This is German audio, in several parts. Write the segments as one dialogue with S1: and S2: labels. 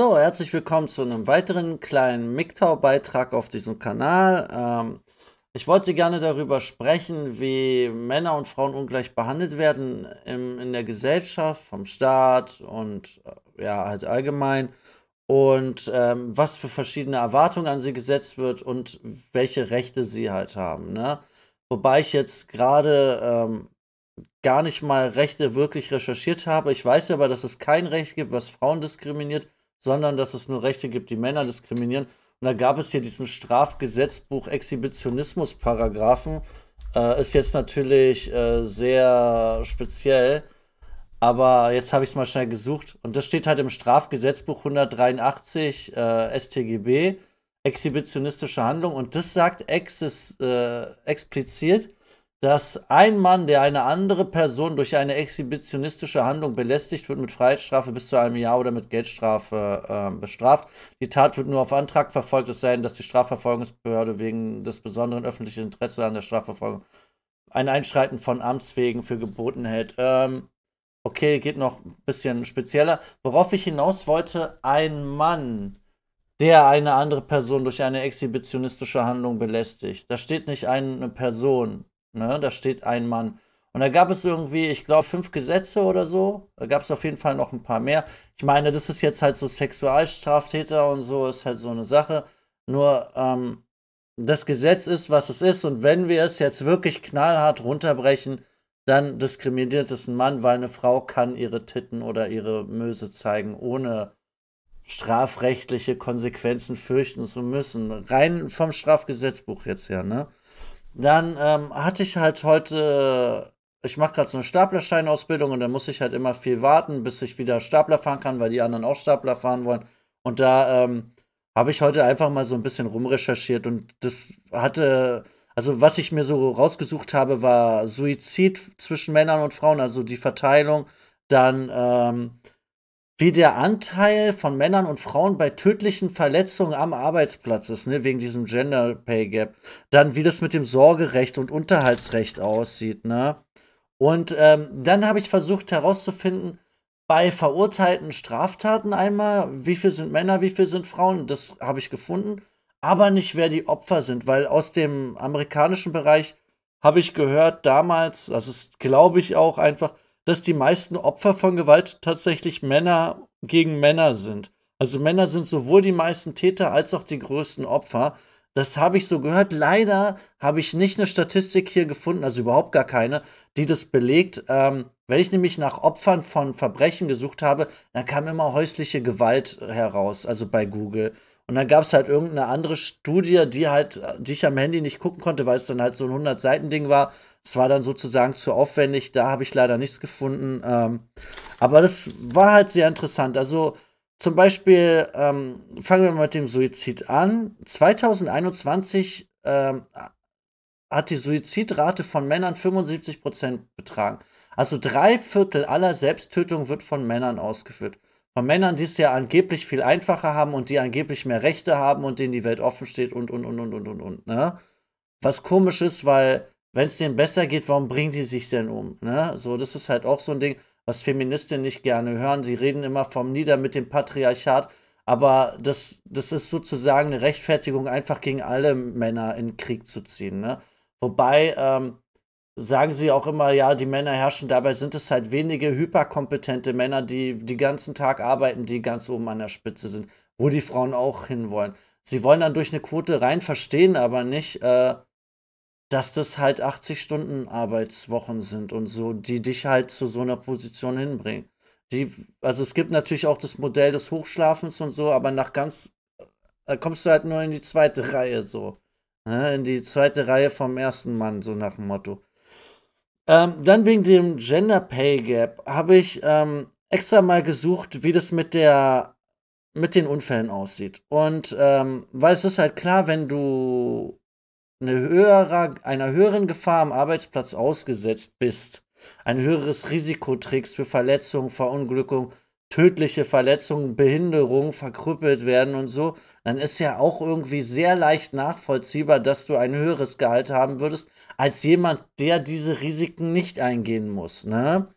S1: So, herzlich willkommen zu einem weiteren kleinen MGTOW-Beitrag auf diesem Kanal. Ähm, ich wollte gerne darüber sprechen, wie Männer und Frauen ungleich behandelt werden im, in der Gesellschaft, vom Staat und äh, ja, halt allgemein. Und ähm, was für verschiedene Erwartungen an sie gesetzt wird und welche Rechte sie halt haben. Ne? Wobei ich jetzt gerade ähm, gar nicht mal Rechte wirklich recherchiert habe. Ich weiß aber, dass es kein Recht gibt, was Frauen diskriminiert sondern dass es nur Rechte gibt, die Männer diskriminieren. Und da gab es hier diesen Strafgesetzbuch Exhibitionismus-Paragraphen. Äh, ist jetzt natürlich äh, sehr speziell, aber jetzt habe ich es mal schnell gesucht. Und das steht halt im Strafgesetzbuch 183 äh, STGB, exhibitionistische Handlung. Und das sagt exis, äh, explizit, dass ein Mann, der eine andere Person durch eine exhibitionistische Handlung belästigt, wird mit Freiheitsstrafe bis zu einem Jahr oder mit Geldstrafe äh, bestraft. Die Tat wird nur auf Antrag verfolgt, es sei denn, dass die Strafverfolgungsbehörde wegen des besonderen öffentlichen Interesses an der Strafverfolgung ein Einschreiten von Amts wegen für geboten hält. Ähm, okay, geht noch ein bisschen spezieller. Worauf ich hinaus wollte, ein Mann, der eine andere Person durch eine exhibitionistische Handlung belästigt. Da steht nicht eine Person. Ne? Da steht ein Mann. Und da gab es irgendwie, ich glaube, fünf Gesetze oder so. Da gab es auf jeden Fall noch ein paar mehr. Ich meine, das ist jetzt halt so Sexualstraftäter und so, ist halt so eine Sache. Nur, ähm, das Gesetz ist, was es ist. Und wenn wir es jetzt wirklich knallhart runterbrechen, dann diskriminiert es einen Mann, weil eine Frau kann ihre Titten oder ihre Möse zeigen, ohne strafrechtliche Konsequenzen fürchten zu müssen. Rein vom Strafgesetzbuch jetzt her, ne? Dann ähm, hatte ich halt heute, ich mache gerade so eine Staplerscheinausbildung und da muss ich halt immer viel warten, bis ich wieder Stapler fahren kann, weil die anderen auch Stapler fahren wollen. Und da ähm, habe ich heute einfach mal so ein bisschen rumrecherchiert und das hatte, also was ich mir so rausgesucht habe, war Suizid zwischen Männern und Frauen, also die Verteilung, dann ähm, wie der Anteil von Männern und Frauen bei tödlichen Verletzungen am Arbeitsplatz ist, ne, wegen diesem Gender Pay Gap. Dann, wie das mit dem Sorgerecht und Unterhaltsrecht aussieht, ne? Und ähm, dann habe ich versucht herauszufinden, bei verurteilten Straftaten einmal, wie viel sind Männer, wie viel sind Frauen, das habe ich gefunden, aber nicht, wer die Opfer sind, weil aus dem amerikanischen Bereich habe ich gehört damals, das ist, glaube ich, auch einfach, dass die meisten Opfer von Gewalt tatsächlich Männer gegen Männer sind. Also Männer sind sowohl die meisten Täter als auch die größten Opfer. Das habe ich so gehört. Leider habe ich nicht eine Statistik hier gefunden, also überhaupt gar keine, die das belegt. Ähm, wenn ich nämlich nach Opfern von Verbrechen gesucht habe, dann kam immer häusliche Gewalt heraus, also bei Google. Und dann gab es halt irgendeine andere Studie, die halt, die ich am Handy nicht gucken konnte, weil es dann halt so ein 100-Seiten-Ding war. Es war dann sozusagen zu aufwendig, da habe ich leider nichts gefunden. Ähm, aber das war halt sehr interessant. Also zum Beispiel ähm, fangen wir mal mit dem Suizid an. 2021 ähm, hat die Suizidrate von Männern 75% betragen. Also drei Viertel aller Selbsttötung wird von Männern ausgeführt von Männern, die es ja angeblich viel einfacher haben und die angeblich mehr Rechte haben und denen die Welt offen steht und und und und und und und. Ne? Was komisch ist, weil wenn es denen besser geht, warum bringen die sich denn um? Ne? So, das ist halt auch so ein Ding, was Feministinnen nicht gerne hören. Sie reden immer vom Nieder mit dem Patriarchat, aber das, das ist sozusagen eine Rechtfertigung, einfach gegen alle Männer in Krieg zu ziehen. Ne? Wobei, ähm, sagen sie auch immer, ja, die Männer herrschen. Dabei sind es halt wenige hyperkompetente Männer, die den ganzen Tag arbeiten, die ganz oben an der Spitze sind, wo die Frauen auch hinwollen. Sie wollen dann durch eine Quote rein, verstehen aber nicht, äh, dass das halt 80 Stunden Arbeitswochen sind und so, die dich halt zu so einer Position hinbringen. Die, also es gibt natürlich auch das Modell des Hochschlafens und so, aber nach ganz äh, kommst du halt nur in die zweite Reihe so. Ne? In die zweite Reihe vom ersten Mann, so nach dem Motto. Ähm, dann wegen dem Gender Pay Gap habe ich ähm, extra mal gesucht, wie das mit der mit den Unfällen aussieht. Und ähm, weil es ist halt klar, wenn du eine höhere, einer höheren Gefahr am Arbeitsplatz ausgesetzt bist, ein höheres Risiko trägst für Verletzungen, Verunglückungen tödliche Verletzungen, Behinderungen verkrüppelt werden und so, dann ist ja auch irgendwie sehr leicht nachvollziehbar, dass du ein höheres Gehalt haben würdest, als jemand, der diese Risiken nicht eingehen muss. Ne?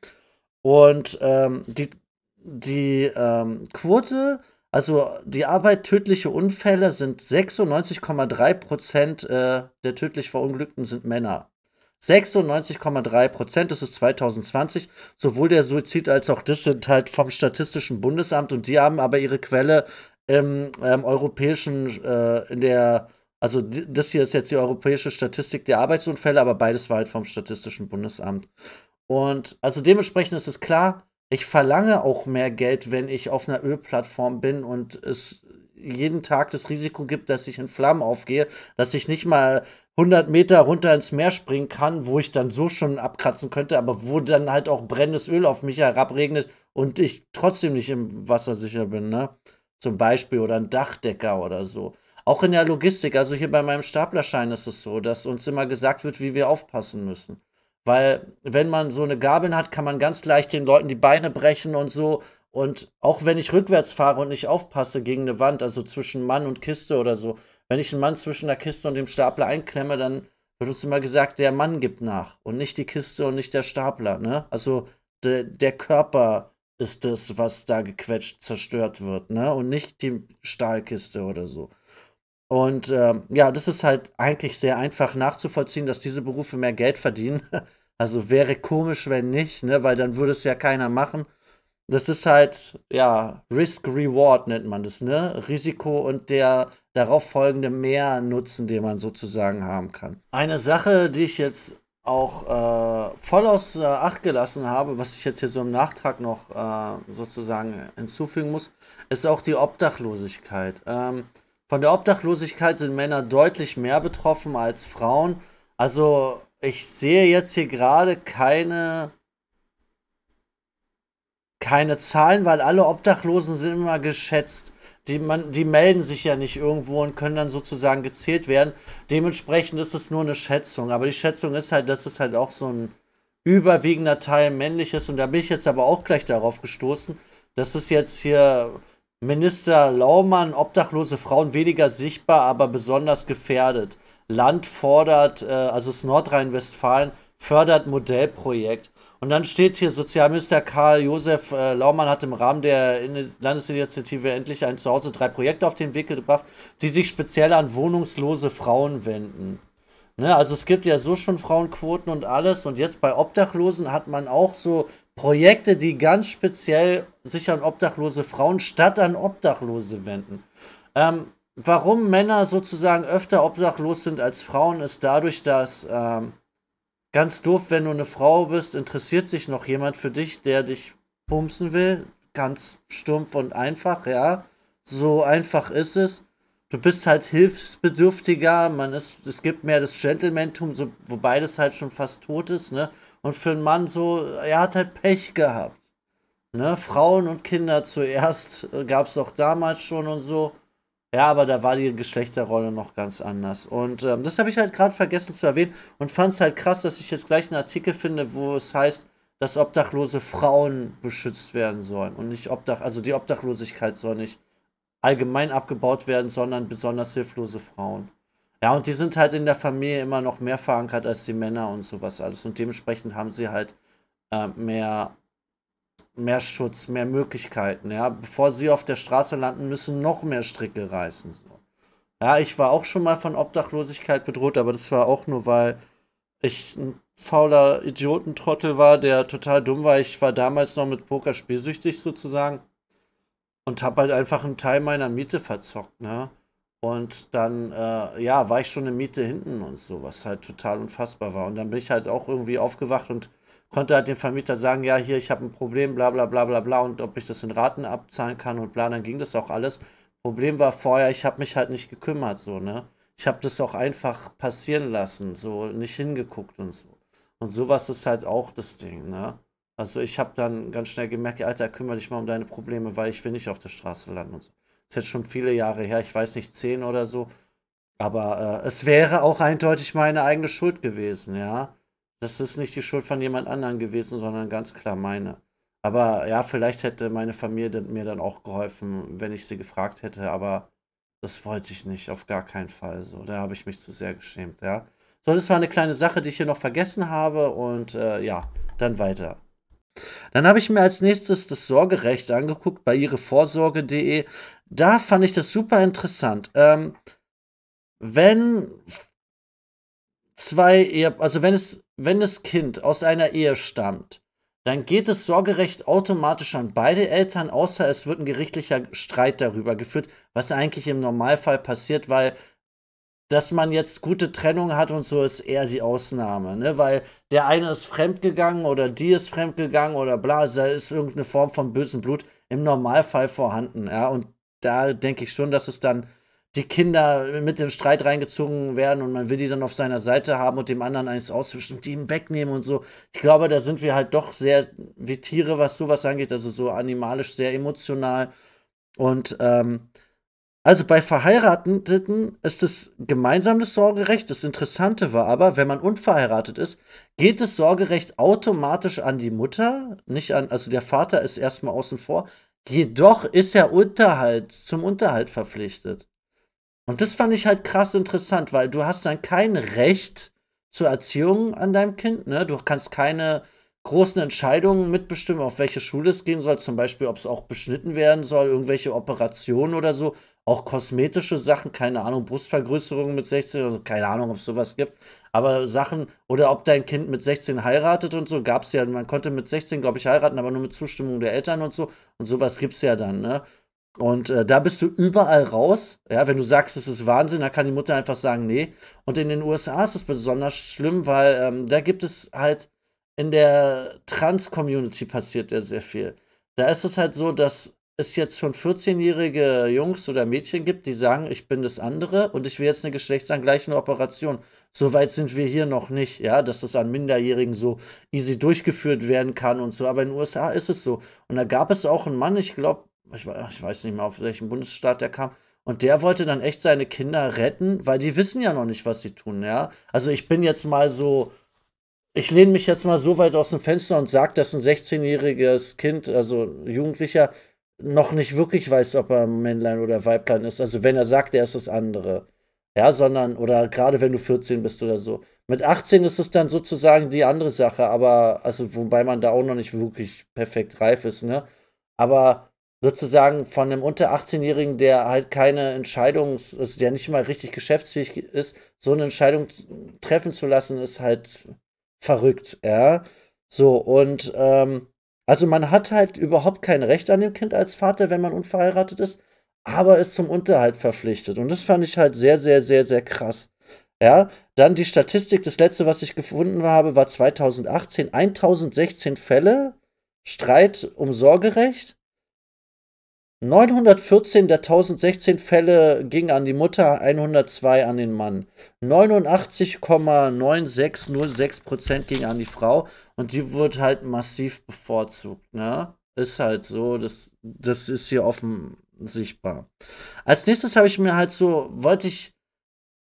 S1: Und ähm, die, die ähm, Quote, also die Arbeit tödliche Unfälle sind 96,3 äh, der tödlich Verunglückten sind Männer. 96,3 Prozent, das ist 2020, sowohl der Suizid als auch das sind halt vom Statistischen Bundesamt und die haben aber ihre Quelle im, im ähm, europäischen, äh, in der, also das hier ist jetzt die europäische Statistik der Arbeitsunfälle, aber beides war halt vom Statistischen Bundesamt. Und also dementsprechend ist es klar, ich verlange auch mehr Geld, wenn ich auf einer Ölplattform bin und es jeden Tag das Risiko gibt, dass ich in Flammen aufgehe, dass ich nicht mal 100 Meter runter ins Meer springen kann, wo ich dann so schon abkratzen könnte, aber wo dann halt auch brennendes Öl auf mich herabregnet und ich trotzdem nicht im Wasser sicher bin, ne? Zum Beispiel oder ein Dachdecker oder so. Auch in der Logistik, also hier bei meinem Staplerschein ist es so, dass uns immer gesagt wird, wie wir aufpassen müssen. Weil wenn man so eine Gabel hat, kann man ganz leicht den Leuten die Beine brechen und so. Und auch wenn ich rückwärts fahre und nicht aufpasse gegen eine Wand, also zwischen Mann und Kiste oder so, wenn ich einen Mann zwischen der Kiste und dem Stapler einklemme, dann wird uns immer gesagt, der Mann gibt nach und nicht die Kiste und nicht der Stapler. Ne? Also de, der Körper ist das, was da gequetscht, zerstört wird, ne? Und nicht die Stahlkiste oder so. Und ähm, ja, das ist halt eigentlich sehr einfach nachzuvollziehen, dass diese Berufe mehr Geld verdienen. Also wäre komisch, wenn nicht, ne? Weil dann würde es ja keiner machen das ist halt, ja, Risk-Reward nennt man das, ne? Risiko und der darauf folgende Mehrnutzen, den man sozusagen haben kann. Eine Sache, die ich jetzt auch äh, voll aus äh, Acht gelassen habe, was ich jetzt hier so im Nachtrag noch äh, sozusagen hinzufügen muss, ist auch die Obdachlosigkeit. Ähm, von der Obdachlosigkeit sind Männer deutlich mehr betroffen als Frauen. Also ich sehe jetzt hier gerade keine keine Zahlen, weil alle Obdachlosen sind immer geschätzt. Die, man, die melden sich ja nicht irgendwo und können dann sozusagen gezählt werden. Dementsprechend ist es nur eine Schätzung. Aber die Schätzung ist halt, dass es halt auch so ein überwiegender Teil männlich ist. Und da bin ich jetzt aber auch gleich darauf gestoßen, dass es jetzt hier Minister Laumann, obdachlose Frauen weniger sichtbar, aber besonders gefährdet. Land fordert, äh, also das Nordrhein-Westfalen fördert Modellprojekt. Und dann steht hier, Sozialminister Karl Josef äh, Laumann hat im Rahmen der Landesinitiative endlich ein Zuhause drei Projekte auf den Weg gebracht, die sich speziell an wohnungslose Frauen wenden. Ne, also es gibt ja so schon Frauenquoten und alles. Und jetzt bei Obdachlosen hat man auch so Projekte, die ganz speziell sich an obdachlose Frauen statt an Obdachlose wenden. Ähm, warum Männer sozusagen öfter obdachlos sind als Frauen, ist dadurch, dass... Ähm, Ganz doof, wenn du eine Frau bist, interessiert sich noch jemand für dich, der dich bumsen will. Ganz stumpf und einfach, ja. So einfach ist es. Du bist halt hilfsbedürftiger, man ist, es gibt mehr das Gentlemantum, so, wobei das halt schon fast tot ist, ne? Und für einen Mann so, er hat halt Pech gehabt. Ne? Frauen und Kinder zuerst, äh, gab es auch damals schon und so. Ja, aber da war die Geschlechterrolle noch ganz anders. Und ähm, das habe ich halt gerade vergessen zu erwähnen und fand es halt krass, dass ich jetzt gleich einen Artikel finde, wo es heißt, dass obdachlose Frauen beschützt werden sollen und nicht Obdach, also die Obdachlosigkeit soll nicht allgemein abgebaut werden, sondern besonders hilflose Frauen. Ja, und die sind halt in der Familie immer noch mehr verankert als die Männer und sowas alles. Und dementsprechend haben sie halt äh, mehr mehr Schutz, mehr Möglichkeiten. Ja, bevor sie auf der Straße landen, müssen noch mehr Stricke reißen. So. Ja, ich war auch schon mal von Obdachlosigkeit bedroht, aber das war auch nur, weil ich ein fauler Idiotentrottel war, der total dumm war. Ich war damals noch mit Poker spielsüchtig sozusagen und habe halt einfach einen Teil meiner Miete verzockt, ne? Und dann, äh, ja, war ich schon eine Miete hinten und so, was halt total unfassbar war. Und dann bin ich halt auch irgendwie aufgewacht und konnte halt dem Vermieter sagen, ja, hier, ich habe ein Problem, bla bla bla bla bla und ob ich das in Raten abzahlen kann und bla, dann ging das auch alles. Problem war vorher, ich habe mich halt nicht gekümmert, so, ne? Ich habe das auch einfach passieren lassen, so, nicht hingeguckt und so. Und sowas ist halt auch das Ding, ne? Also ich habe dann ganz schnell gemerkt, Alter, kümmere dich mal um deine Probleme, weil ich will nicht auf der Straße landen und so. Das ist jetzt schon viele Jahre her, ich weiß nicht, zehn oder so. Aber äh, es wäre auch eindeutig meine eigene Schuld gewesen, ja das ist nicht die Schuld von jemand anderem gewesen, sondern ganz klar meine. Aber ja, vielleicht hätte meine Familie mir dann auch geholfen, wenn ich sie gefragt hätte, aber das wollte ich nicht, auf gar keinen Fall. So, da habe ich mich zu sehr geschämt, ja. So, das war eine kleine Sache, die ich hier noch vergessen habe und äh, ja, dann weiter. Dann habe ich mir als nächstes das Sorgerecht angeguckt bei ihrevorsorge.de. Da fand ich das super interessant. Ähm, wenn zwei Ehe, also wenn es, wenn das Kind aus einer Ehe stammt, dann geht das Sorgerecht automatisch an beide Eltern, außer es wird ein gerichtlicher Streit darüber geführt, was eigentlich im Normalfall passiert, weil dass man jetzt gute Trennung hat und so ist eher die Ausnahme, ne? Weil der eine ist fremdgegangen oder die ist fremdgegangen oder bla, da ist irgendeine Form von bösem Blut im Normalfall vorhanden, ja. Und da denke ich schon, dass es dann die Kinder mit in den Streit reingezogen werden und man will die dann auf seiner Seite haben und dem anderen eins auswischen und die ihm wegnehmen und so. Ich glaube, da sind wir halt doch sehr wie Tiere, was sowas angeht, also so animalisch, sehr emotional. Und ähm, also bei Verheirateten ist das gemeinsames Sorgerecht. Das Interessante war aber, wenn man unverheiratet ist, geht das Sorgerecht automatisch an die Mutter, nicht an, also der Vater ist erstmal außen vor. Jedoch ist er Unterhalt, zum Unterhalt verpflichtet. Und das fand ich halt krass interessant, weil du hast dann kein Recht zur Erziehung an deinem Kind, ne? Du kannst keine großen Entscheidungen mitbestimmen, auf welche Schule es gehen soll, zum Beispiel, ob es auch beschnitten werden soll, irgendwelche Operationen oder so, auch kosmetische Sachen, keine Ahnung, Brustvergrößerungen mit 16 oder also keine Ahnung, ob es sowas gibt, aber Sachen oder ob dein Kind mit 16 heiratet und so, gab es ja, man konnte mit 16, glaube ich, heiraten, aber nur mit Zustimmung der Eltern und so, und sowas gibt es ja dann, ne? Und äh, da bist du überall raus. Ja, wenn du sagst, es ist Wahnsinn, dann kann die Mutter einfach sagen, nee. Und in den USA ist es besonders schlimm, weil ähm, da gibt es halt in der Trans-Community passiert ja sehr viel. Da ist es halt so, dass es jetzt schon 14-jährige Jungs oder Mädchen gibt, die sagen, ich bin das andere und ich will jetzt eine geschlechtsangleichende Operation. So weit sind wir hier noch nicht, ja, dass das an Minderjährigen so easy durchgeführt werden kann und so. Aber in den USA ist es so. Und da gab es auch einen Mann, ich glaube, ich, ich weiß nicht mehr, auf welchen Bundesstaat der kam. Und der wollte dann echt seine Kinder retten, weil die wissen ja noch nicht, was sie tun, ja. Also ich bin jetzt mal so, ich lehne mich jetzt mal so weit aus dem Fenster und sage, dass ein 16-jähriges Kind, also Jugendlicher, noch nicht wirklich weiß, ob er Männlein oder Weiblein ist. Also wenn er sagt, er ist das andere. Ja, sondern, oder gerade wenn du 14 bist oder so. Mit 18 ist es dann sozusagen die andere Sache, aber, also wobei man da auch noch nicht wirklich perfekt reif ist, ne? Aber sozusagen von einem unter 18-Jährigen, der halt keine Entscheidung, also der nicht mal richtig geschäftsfähig ist, so eine Entscheidung treffen zu lassen, ist halt verrückt, ja. So, und ähm, also man hat halt überhaupt kein Recht an dem Kind als Vater, wenn man unverheiratet ist, aber ist zum Unterhalt verpflichtet. Und das fand ich halt sehr, sehr, sehr, sehr krass. Ja, dann die Statistik, das letzte, was ich gefunden habe, war 2018 1016 Fälle Streit um Sorgerecht 914 der 1016 Fälle gingen an die Mutter, 102 an den Mann. 89,9606% gingen an die Frau und die wird halt massiv bevorzugt. Ne? Ist halt so, das, das ist hier offen sichtbar. Als nächstes habe ich mir halt so, wollte ich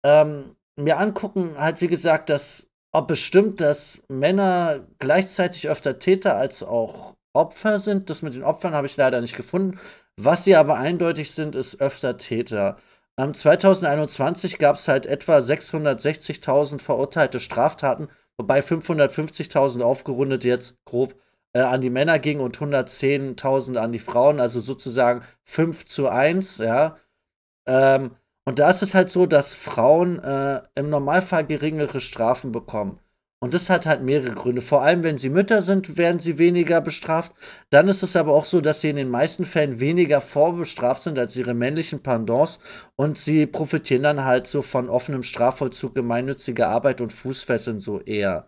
S1: ähm, mir angucken, halt wie gesagt, dass ob es stimmt, dass Männer gleichzeitig öfter Täter als auch Opfer sind. Das mit den Opfern habe ich leider nicht gefunden. Was sie aber eindeutig sind, ist öfter Täter. 2021 gab es halt etwa 660.000 verurteilte Straftaten, wobei 550.000 aufgerundet jetzt grob äh, an die Männer ging und 110.000 an die Frauen, also sozusagen 5 zu 1, ja. Ähm, und da ist es halt so, dass Frauen äh, im Normalfall geringere Strafen bekommen. Und das hat halt mehrere Gründe. Vor allem, wenn sie Mütter sind, werden sie weniger bestraft. Dann ist es aber auch so, dass sie in den meisten Fällen weniger vorbestraft sind als ihre männlichen Pendants und sie profitieren dann halt so von offenem Strafvollzug, gemeinnütziger Arbeit und Fußfesseln so eher.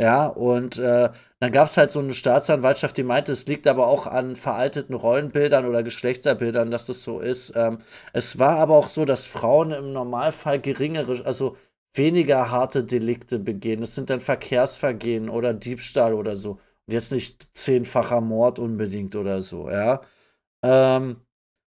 S1: Ja, und äh, dann gab es halt so eine Staatsanwaltschaft, die meinte, es liegt aber auch an veralteten Rollenbildern oder Geschlechterbildern, dass das so ist. Ähm, es war aber auch so, dass Frauen im Normalfall geringere, also weniger harte Delikte begehen. Das sind dann Verkehrsvergehen oder Diebstahl oder so. Und jetzt nicht zehnfacher Mord unbedingt oder so, ja. Ähm,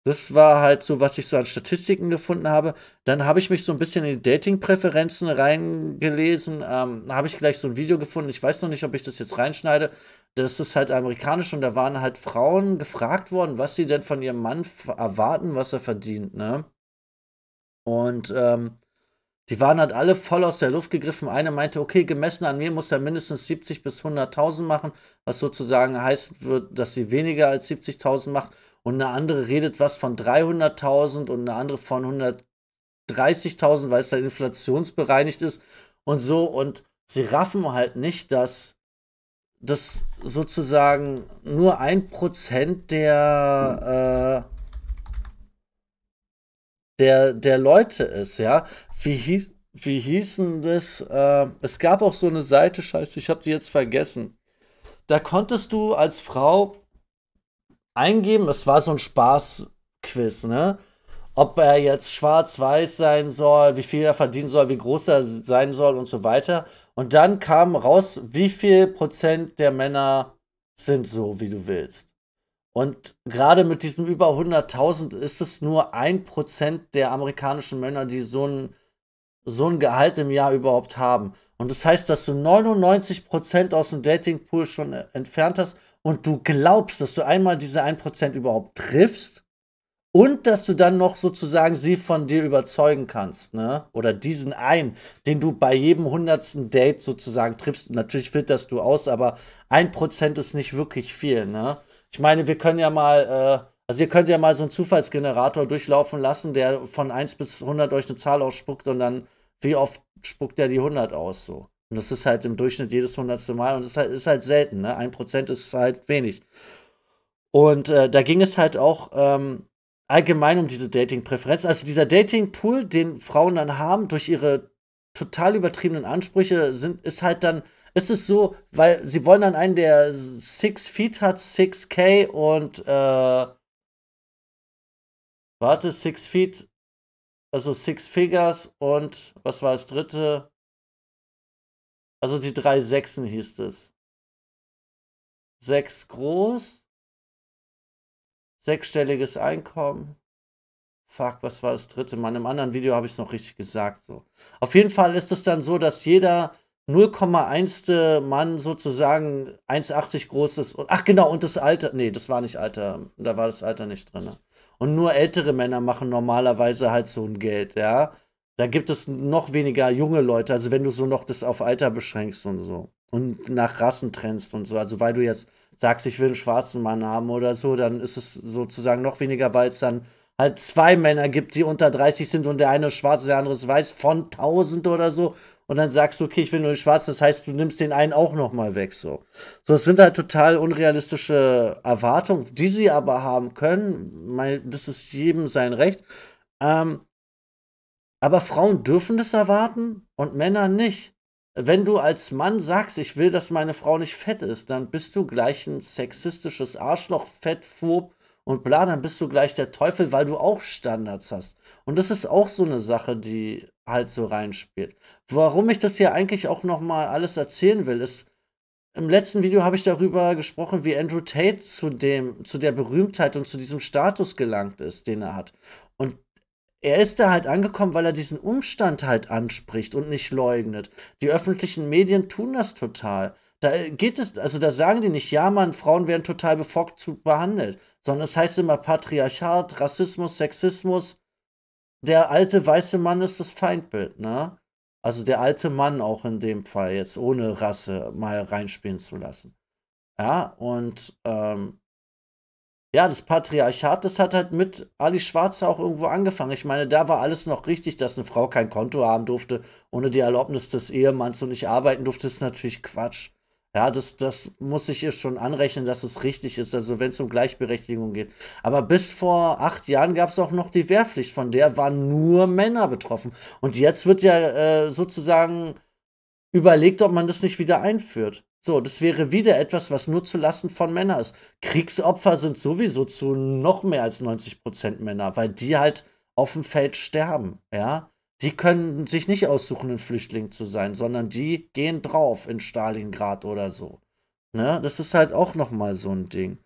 S1: das war halt so, was ich so an Statistiken gefunden habe. Dann habe ich mich so ein bisschen in die Dating-Präferenzen reingelesen. Ähm, habe ich gleich so ein Video gefunden. Ich weiß noch nicht, ob ich das jetzt reinschneide. Das ist halt amerikanisch und da waren halt Frauen gefragt worden, was sie denn von ihrem Mann erwarten, was er verdient, ne? Und ähm, die waren halt alle voll aus der Luft gegriffen. Eine meinte, okay, gemessen an mir muss er mindestens 70 bis 100.000 machen, was sozusagen heißt wird, dass sie weniger als 70.000 macht. Und eine andere redet was von 300.000 und eine andere von 130.000, weil es dann halt inflationsbereinigt ist und so. Und sie raffen halt nicht, dass das sozusagen nur ein Prozent der äh, der, der Leute ist, ja. Wie, wie hießen das? Äh, es gab auch so eine Seite, scheiße, ich habe die jetzt vergessen. Da konntest du als Frau eingeben, es war so ein Spaßquiz, ne? Ob er jetzt schwarz-weiß sein soll, wie viel er verdienen soll, wie groß er sein soll und so weiter. Und dann kam raus, wie viel Prozent der Männer sind so, wie du willst. Und gerade mit diesem über 100.000 ist es nur ein Prozent der amerikanischen Männer, die so ein, so ein Gehalt im Jahr überhaupt haben. Und das heißt, dass du 99% Prozent aus dem Datingpool schon entfernt hast und du glaubst, dass du einmal diese 1% überhaupt triffst und dass du dann noch sozusagen sie von dir überzeugen kannst, ne? Oder diesen einen, den du bei jedem hundertsten Date sozusagen triffst. Natürlich filterst du aus, aber 1% ist nicht wirklich viel, ne? Ich meine, wir können ja mal, äh, also ihr könnt ja mal so einen Zufallsgenerator durchlaufen lassen, der von 1 bis 100 euch eine Zahl ausspuckt und dann, wie oft spuckt der die 100 aus, so. Und das ist halt im Durchschnitt jedes hundertste Mal und das ist halt, ist halt selten, ne? 1% ist halt wenig. Und äh, da ging es halt auch ähm, allgemein um diese Dating-Präferenzen. Also dieser Dating-Pool, den Frauen dann haben durch ihre total übertriebenen Ansprüche, sind, ist halt dann ist es so, weil sie wollen dann einen, der 6 Feet hat, 6K und äh, warte, 6 Feet, also 6 Figures und was war das dritte? Also die drei Sechsen hieß es. Sechs groß, sechsstelliges Einkommen. Fuck, was war das dritte? Mann, im anderen Video habe ich es noch richtig gesagt. So. Auf jeden Fall ist es dann so, dass jeder 0,1. Mann sozusagen 1,80 großes. Ach genau, und das Alter. Nee, das war nicht Alter. Da war das Alter nicht drin. Ne? Und nur ältere Männer machen normalerweise halt so ein Geld, ja. Da gibt es noch weniger junge Leute, also wenn du so noch das auf Alter beschränkst und so. Und nach Rassen trennst und so. Also weil du jetzt sagst, ich will einen schwarzen Mann haben oder so, dann ist es sozusagen noch weniger, weil es dann halt zwei Männer gibt, die unter 30 sind und der eine ist schwarz, der andere ist weiß, von 1000 oder so und dann sagst du, okay, ich will nur den schwarzen, das heißt, du nimmst den einen auch nochmal weg, so. So, es sind halt total unrealistische Erwartungen, die sie aber haben können. Mein, das ist jedem sein Recht. Ähm, aber Frauen dürfen das erwarten und Männer nicht. Wenn du als Mann sagst, ich will, dass meine Frau nicht fett ist, dann bist du gleich ein sexistisches Arschloch, Fettphob und bla, dann bist du gleich der Teufel, weil du auch Standards hast. Und das ist auch so eine Sache, die halt so reinspielt. Warum ich das hier eigentlich auch nochmal alles erzählen will, ist, im letzten Video habe ich darüber gesprochen, wie Andrew Tate zu, dem, zu der Berühmtheit und zu diesem Status gelangt ist, den er hat. Und er ist da halt angekommen, weil er diesen Umstand halt anspricht und nicht leugnet. Die öffentlichen Medien tun das total. Da äh, geht es, also da sagen die nicht, ja, Mann, Frauen werden total bevorzugt behandelt, sondern es heißt immer Patriarchat, Rassismus, Sexismus, der alte weiße Mann ist das Feindbild, ne? Also der alte Mann auch in dem Fall, jetzt ohne Rasse mal reinspielen zu lassen. Ja, und ähm, ja, das Patriarchat, das hat halt mit Ali Schwarzer auch irgendwo angefangen. Ich meine, da war alles noch richtig, dass eine Frau kein Konto haben durfte, ohne die Erlaubnis des Ehemanns und nicht arbeiten durfte, ist natürlich Quatsch. Ja, das, das muss ich ihr schon anrechnen, dass es richtig ist, also wenn es um Gleichberechtigung geht. Aber bis vor acht Jahren gab es auch noch die Wehrpflicht, von der waren nur Männer betroffen. Und jetzt wird ja äh, sozusagen überlegt, ob man das nicht wieder einführt. So, das wäre wieder etwas, was nur zu Lasten von Männern ist. Kriegsopfer sind sowieso zu noch mehr als 90 Prozent Männer, weil die halt auf dem Feld sterben, ja die können sich nicht aussuchen, ein Flüchtling zu sein, sondern die gehen drauf in Stalingrad oder so. Ne? Das ist halt auch nochmal so ein Ding.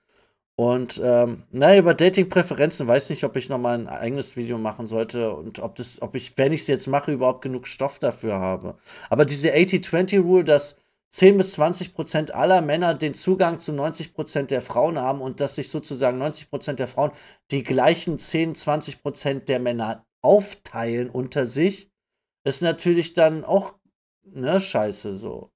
S1: Und ähm, naja, über Dating-Präferenzen weiß nicht, ob ich nochmal ein eigenes Video machen sollte und ob das, ob ich, wenn ich es jetzt mache, überhaupt genug Stoff dafür habe. Aber diese 80-20-Rule, dass 10 bis 20 Prozent aller Männer den Zugang zu 90 Prozent der Frauen haben und dass sich sozusagen 90 Prozent der Frauen die gleichen 10, 20 Prozent der Männer aufteilen unter sich, ist natürlich dann auch ne, scheiße so.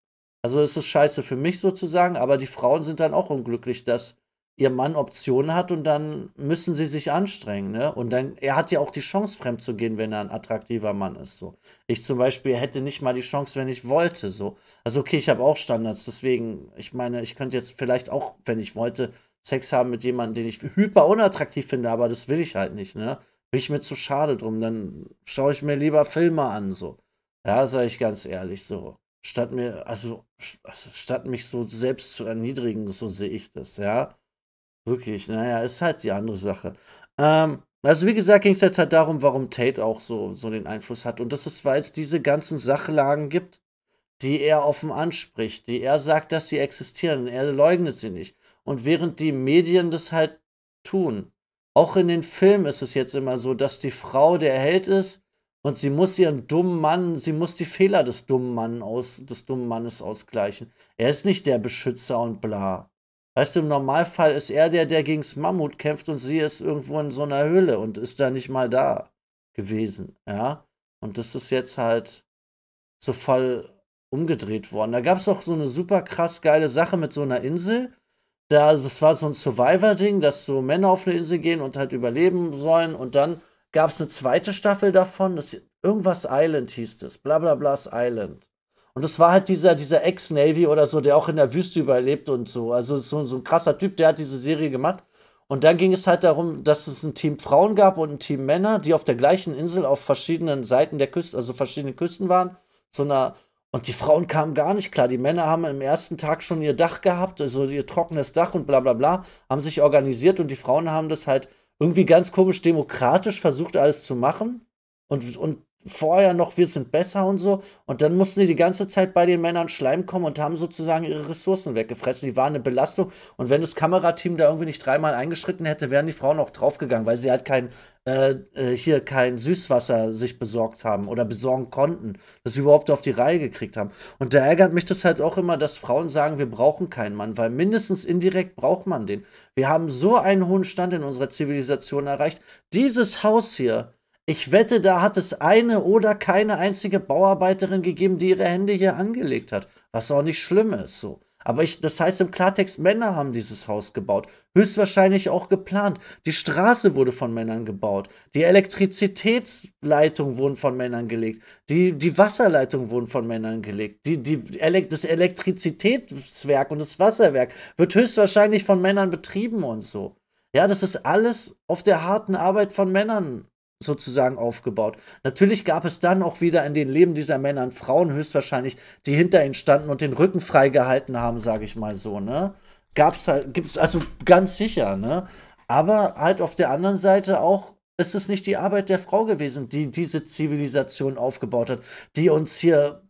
S1: Also es ist scheiße für mich sozusagen, aber die Frauen sind dann auch unglücklich, dass ihr Mann Optionen hat und dann müssen sie sich anstrengen, ne? Und dann, er hat ja auch die Chance, fremd zu gehen, wenn er ein attraktiver Mann ist, so. Ich zum Beispiel hätte nicht mal die Chance, wenn ich wollte, so. Also okay, ich habe auch Standards, deswegen, ich meine, ich könnte jetzt vielleicht auch, wenn ich wollte, Sex haben mit jemandem, den ich hyper unattraktiv finde, aber das will ich halt nicht, ne? bin ich mir zu schade drum. Dann schaue ich mir lieber Filme an, so. Ja, sage ich ganz ehrlich, so. Statt mir, also, also, statt mich so selbst zu erniedrigen, so sehe ich das, ja. Wirklich, naja, ist halt die andere Sache. Ähm, also, wie gesagt, ging es jetzt halt darum, warum Tate auch so, so den Einfluss hat. Und das ist, weil es diese ganzen Sachlagen gibt, die er offen anspricht, die er sagt, dass sie existieren. Er leugnet sie nicht. Und während die Medien das halt tun, auch in den Filmen ist es jetzt immer so, dass die Frau der Held ist und sie muss ihren dummen Mann, sie muss die Fehler des dummen Mann aus, des dummen Mannes ausgleichen. Er ist nicht der Beschützer und bla. Weißt du, im Normalfall ist er der, der gegens Mammut kämpft und sie ist irgendwo in so einer Höhle und ist da nicht mal da gewesen, ja. Und das ist jetzt halt so voll umgedreht worden. Da gab es auch so eine super krass geile Sache mit so einer Insel, da, das also war so ein Survivor-Ding, dass so Männer auf eine Insel gehen und halt überleben sollen. Und dann gab es eine zweite Staffel davon, das, irgendwas Island hieß das, blablablas Island. Und das war halt dieser, dieser Ex-Navy oder so, der auch in der Wüste überlebt und so. Also so, so ein krasser Typ, der hat diese Serie gemacht. Und dann ging es halt darum, dass es ein Team Frauen gab und ein Team Männer, die auf der gleichen Insel auf verschiedenen Seiten der Küste, also verschiedenen Küsten waren, zu einer und die Frauen kamen gar nicht klar. Die Männer haben im ersten Tag schon ihr Dach gehabt, also ihr trockenes Dach und bla bla bla, haben sich organisiert und die Frauen haben das halt irgendwie ganz komisch demokratisch versucht, alles zu machen. Und, und vorher noch, wir sind besser und so. Und dann mussten sie die ganze Zeit bei den Männern Schleim kommen und haben sozusagen ihre Ressourcen weggefressen. Die waren eine Belastung. Und wenn das Kamerateam da irgendwie nicht dreimal eingeschritten hätte, wären die Frauen auch draufgegangen, weil sie halt kein, äh, äh, hier kein Süßwasser sich besorgt haben oder besorgen konnten. Das überhaupt auf die Reihe gekriegt haben. Und da ärgert mich das halt auch immer, dass Frauen sagen, wir brauchen keinen Mann, weil mindestens indirekt braucht man den. Wir haben so einen hohen Stand in unserer Zivilisation erreicht. Dieses Haus hier, ich wette, da hat es eine oder keine einzige Bauarbeiterin gegeben, die ihre Hände hier angelegt hat. Was auch nicht schlimm ist, so. Aber ich, das heißt im Klartext, Männer haben dieses Haus gebaut. Höchstwahrscheinlich auch geplant. Die Straße wurde von Männern gebaut. Die Elektrizitätsleitungen wurden von Männern gelegt. Die, die Wasserleitungen wurden von Männern gelegt. Die, die, das Elektrizitätswerk und das Wasserwerk wird höchstwahrscheinlich von Männern betrieben und so. Ja, das ist alles auf der harten Arbeit von Männern sozusagen aufgebaut. Natürlich gab es dann auch wieder in den Leben dieser Männer Frauen höchstwahrscheinlich, die hinter ihnen standen und den Rücken freigehalten haben, sage ich mal so, ne? Gab's halt, gibt's also ganz sicher, ne? Aber halt auf der anderen Seite auch ist es nicht die Arbeit der Frau gewesen, die diese Zivilisation aufgebaut hat, die uns hier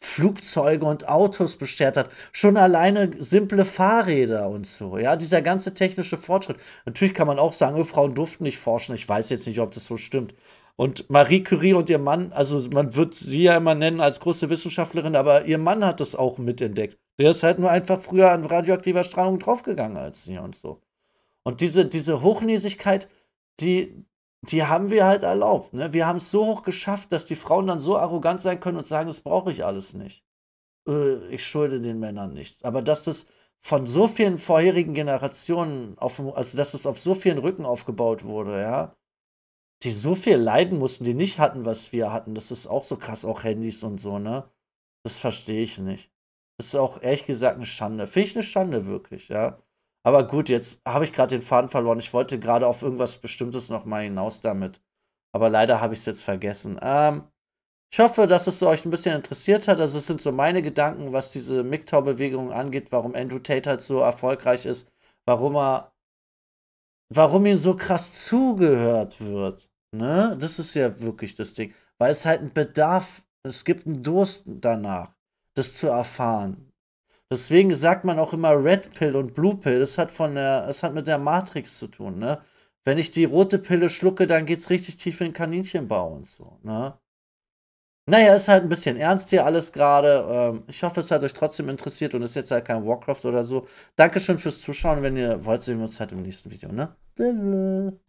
S1: Flugzeuge und Autos beschert hat, schon alleine simple Fahrräder und so, ja, dieser ganze technische Fortschritt. Natürlich kann man auch sagen, oh, Frauen durften nicht forschen, ich weiß jetzt nicht, ob das so stimmt. Und Marie Curie und ihr Mann, also man wird sie ja immer nennen als große Wissenschaftlerin, aber ihr Mann hat das auch mitentdeckt. Der ist halt nur einfach früher an radioaktiver Strahlung draufgegangen als sie und so. Und diese, diese Hochnäsigkeit, die, die haben wir halt erlaubt. Ne? Wir haben es so hoch geschafft, dass die Frauen dann so arrogant sein können und sagen, das brauche ich alles nicht. Äh, ich schulde den Männern nichts. Aber dass das von so vielen vorherigen Generationen, auf, also dass das auf so vielen Rücken aufgebaut wurde, ja, die so viel leiden mussten, die nicht hatten, was wir hatten, das ist auch so krass, auch Handys und so, ne? Das verstehe ich nicht. Das ist auch ehrlich gesagt eine Schande. Finde ich eine Schande, wirklich, ja. Aber gut, jetzt habe ich gerade den Faden verloren. Ich wollte gerade auf irgendwas Bestimmtes nochmal hinaus damit. Aber leider habe ich es jetzt vergessen. Ähm, ich hoffe, dass es euch ein bisschen interessiert hat. Also, es sind so meine Gedanken, was diese MGTOW-Bewegung angeht, warum Andrew Tate halt so erfolgreich ist, warum er, warum ihm so krass zugehört wird. Ne? Das ist ja wirklich das Ding. Weil es halt einen Bedarf, es gibt einen Durst danach, das zu erfahren. Deswegen sagt man auch immer Red Pill und Blue Pill. Das hat von der, das hat mit der Matrix zu tun, ne? Wenn ich die rote Pille schlucke, dann geht's richtig tief in den Kaninchenbau und so, ne? Naja, ist halt ein bisschen ernst hier alles gerade. Ähm, ich hoffe, es hat euch trotzdem interessiert und ist jetzt halt kein Warcraft oder so. Dankeschön fürs Zuschauen. Wenn ihr wollt, sehen wir uns halt im nächsten Video, ne?